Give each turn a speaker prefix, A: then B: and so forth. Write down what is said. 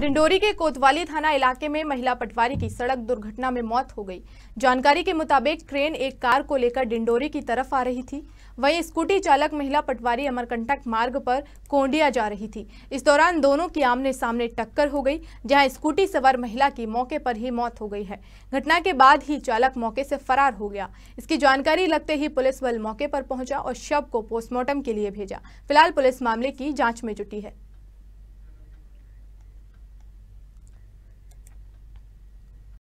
A: डिंडोरी के कोतवाली थाना इलाके में महिला पटवारी की सड़क दुर्घटना में मौत हो गई जानकारी के मुताबिक क्रेन एक कार को लेकर डिंडोरी की तरफ आ रही थी वहीं स्कूटी चालक महिला पटवारी अमरकंटक मार्ग पर कोंडिया जा रही थी इस दौरान दोनों की आमने सामने टक्कर हो गई जहां स्कूटी सवार महिला की मौके पर ही मौत हो गई है घटना के बाद ही चालक मौके से फरार हो गया इसकी जानकारी लगते ही पुलिस बल मौके पर पहुंचा और शव को पोस्टमार्टम के लिए भेजा फिलहाल पुलिस मामले की जाँच में जुटी है